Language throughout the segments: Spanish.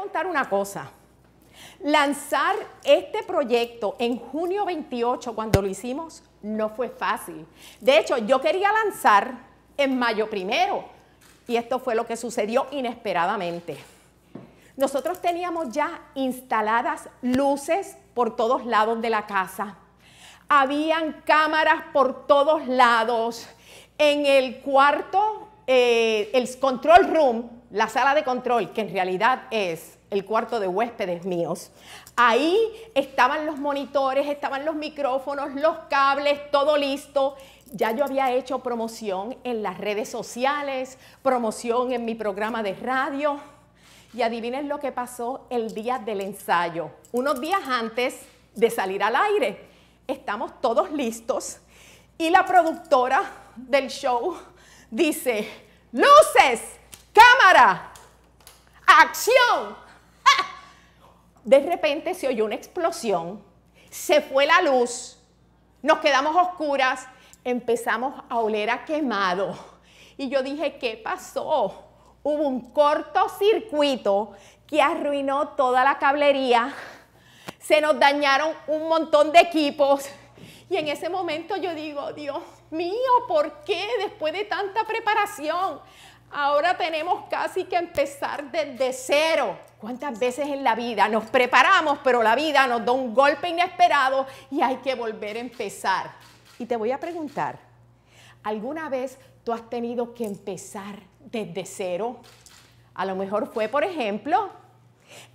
contar una cosa. Lanzar este proyecto en junio 28, cuando lo hicimos, no fue fácil. De hecho, yo quería lanzar en mayo primero y esto fue lo que sucedió inesperadamente. Nosotros teníamos ya instaladas luces por todos lados de la casa. Habían cámaras por todos lados. En el cuarto eh, el control room, la sala de control, que en realidad es el cuarto de huéspedes míos, ahí estaban los monitores, estaban los micrófonos, los cables, todo listo. Ya yo había hecho promoción en las redes sociales, promoción en mi programa de radio. Y adivinen lo que pasó el día del ensayo. Unos días antes de salir al aire, estamos todos listos y la productora del show dice, luces, cámara, acción. De repente se oyó una explosión, se fue la luz, nos quedamos oscuras, empezamos a oler a quemado. Y yo dije, ¿qué pasó? Hubo un cortocircuito que arruinó toda la cablería, se nos dañaron un montón de equipos. Y en ese momento yo digo, Dios mío, ¿por qué después de tanta preparación? Ahora tenemos casi que empezar desde cero. ¿Cuántas veces en la vida nos preparamos, pero la vida nos da un golpe inesperado y hay que volver a empezar? Y te voy a preguntar, ¿alguna vez tú has tenido que empezar desde cero? A lo mejor fue, por ejemplo,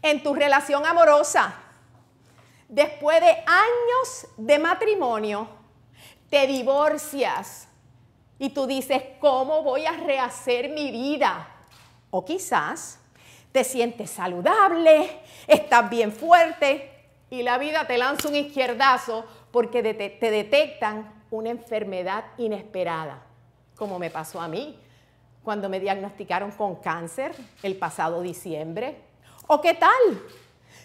en tu relación amorosa. Después de años de matrimonio, te divorcias y tú dices, ¿cómo voy a rehacer mi vida? O quizás te sientes saludable, estás bien fuerte y la vida te lanza un izquierdazo porque te detectan una enfermedad inesperada, como me pasó a mí cuando me diagnosticaron con cáncer el pasado diciembre. ¿O qué tal?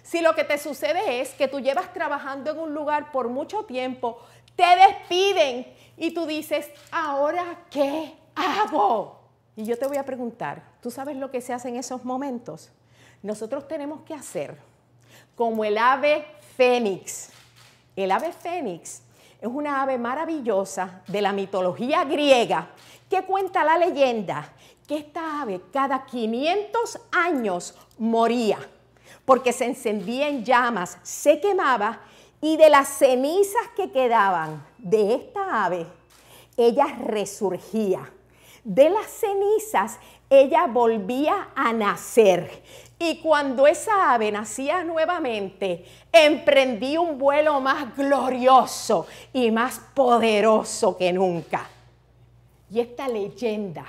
Si lo que te sucede es que tú llevas trabajando en un lugar por mucho tiempo, te despiden y tú dices, ¿ahora qué hago? Y yo te voy a preguntar, ¿tú sabes lo que se hace en esos momentos? Nosotros tenemos que hacer como el ave fénix. El ave fénix es una ave maravillosa de la mitología griega que cuenta la leyenda que esta ave cada 500 años moría porque se encendía en llamas, se quemaba y de las cenizas que quedaban de esta ave, ella resurgía. De las cenizas, ella volvía a nacer. Y cuando esa ave nacía nuevamente, emprendí un vuelo más glorioso y más poderoso que nunca. Y esta leyenda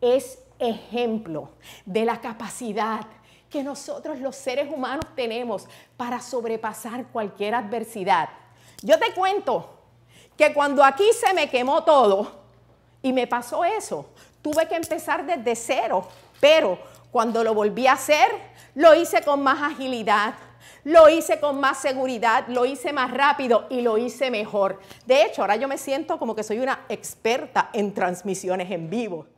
es ejemplo de la capacidad que nosotros los seres humanos tenemos para sobrepasar cualquier adversidad. Yo te cuento que cuando aquí se me quemó todo y me pasó eso, tuve que empezar desde cero, pero cuando lo volví a hacer, lo hice con más agilidad, lo hice con más seguridad, lo hice más rápido y lo hice mejor. De hecho, ahora yo me siento como que soy una experta en transmisiones en vivo.